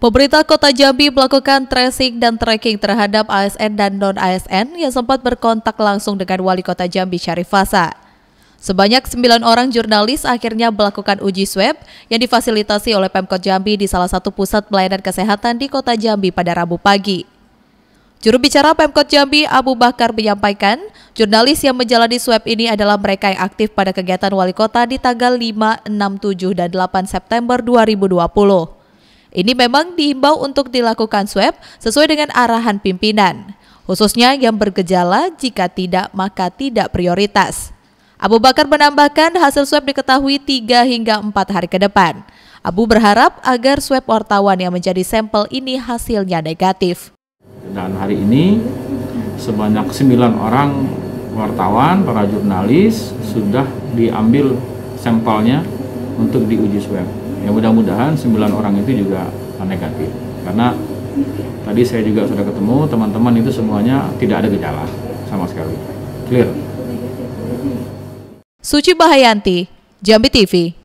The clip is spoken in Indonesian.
Pemerintah Kota Jambi melakukan tracing dan tracking terhadap ASN dan non-ASN yang sempat berkontak langsung dengan Wali Kota Jambi Syarif Fasa. Sebanyak 9 orang jurnalis akhirnya melakukan uji swab yang difasilitasi oleh Pemkot Jambi di salah satu pusat pelayanan kesehatan di Kota Jambi pada Rabu pagi. Juru bicara Pemkot Jambi Abu Bakar menyampaikan, jurnalis yang menjalani swab ini adalah mereka yang aktif pada kegiatan wali kota di tanggal 5, 6, 7, dan 8 September 2020. Ini memang diimbau untuk dilakukan swab sesuai dengan arahan pimpinan, khususnya yang bergejala jika tidak maka tidak prioritas. Abu Bakar menambahkan hasil swab diketahui 3 hingga 4 hari ke depan. Abu berharap agar swab wartawan yang menjadi sampel ini hasilnya negatif. Dan hari ini sebanyak 9 orang wartawan, para jurnalis sudah diambil sampelnya untuk diuji swab ya mudah-mudahan sembilan orang itu juga negatif karena tadi saya juga sudah ketemu teman-teman itu semuanya tidak ada gejala sama sekali clear Suci Bahayanti Jambi TV